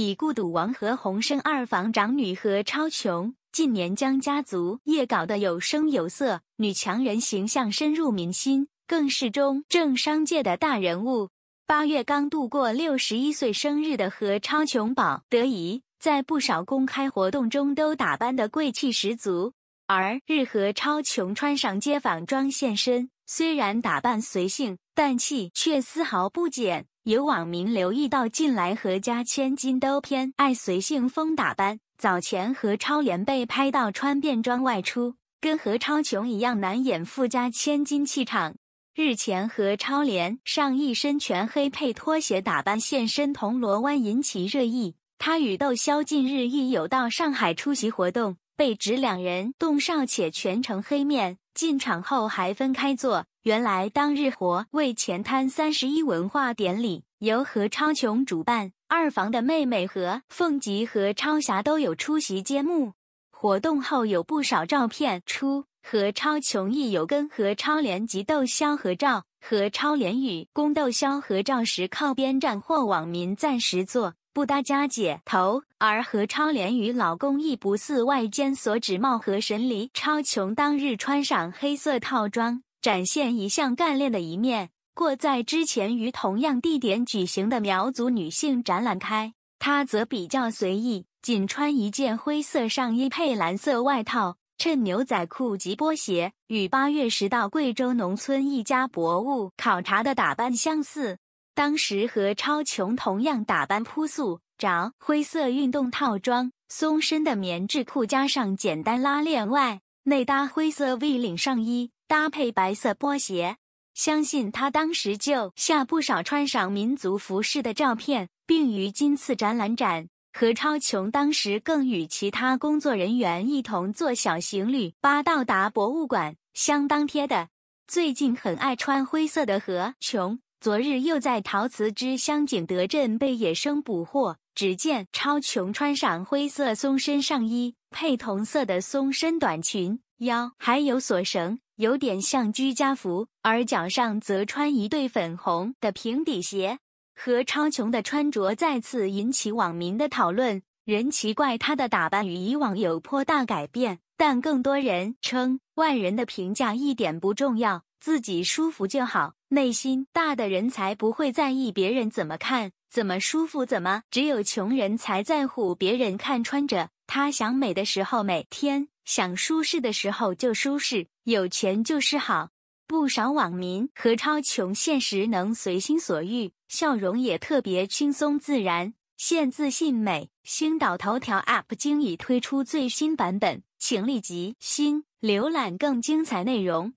已故赌王何鸿燊二房长女何超琼，近年将家族业搞得有声有色，女强人形象深入民心，更是中正商界的大人物。八月刚度过六十一岁生日的何超琼，宝得宜在不少公开活动中都打扮得贵气十足，而日何超琼穿上街坊装现身，虽然打扮随性，但气却丝毫不减。有网民留意到，近来何家千金都偏爱随性风打扮。早前何超莲被拍到穿便装外出，跟何超琼一样难掩富家千金气场。日前何超莲上一身全黑配拖鞋打扮现身铜锣湾，引起热议。她与窦骁近日亦有到上海出席活动。被指两人动少且全程黑面，进场后还分开坐。原来当日活为前滩三十一文化典礼，由何超琼主办，二房的妹妹何凤吉和超霞都有出席揭幕。活动后有不少照片，出何超琼亦有跟何超莲及窦骁合照，何超莲与宫斗骁合照时靠边站，或网民暂时坐。不搭佳姐头，而何超莲与老公亦不似外间所指貌合神离。超琼当日穿上黑色套装，展现一向干练的一面；过在之前于同样地点举行的苗族女性展览开，她则比较随意，仅穿一件灰色上衣配蓝色外套、衬牛仔裤及波鞋，与八月时到贵州农村一家博物考察的打扮相似。当时和超琼同样打扮朴素，着灰色运动套装、松身的棉质裤，加上简单拉链外内搭灰色 V 领上衣，搭配白色波鞋。相信他当时就下不少穿上民族服饰的照片，并于今次展览展。何超琼当时更与其他工作人员一同坐小型旅巴到达博物馆，相当贴的。最近很爱穿灰色的何琼。昨日又在陶瓷之乡景德镇被野生捕获。只见超琼穿上灰色松身上衣，配同色的松身短裙，腰还有锁绳，有点像居家服，而脚上则穿一对粉红的平底鞋。何超琼的穿着再次引起网民的讨论，人奇怪她的打扮与以往有颇大改变，但更多人称外人的评价一点不重要。自己舒服就好，内心大的人才不会在意别人怎么看，怎么舒服怎么。只有穷人才在乎别人看穿着，他想美的时候美，天想舒适的时候就舒适。有钱就是好。不少网民何超琼现实能随心所欲，笑容也特别轻松自然，现自信美。星岛头条 App 经已推出最新版本，请立即新浏览更精彩内容。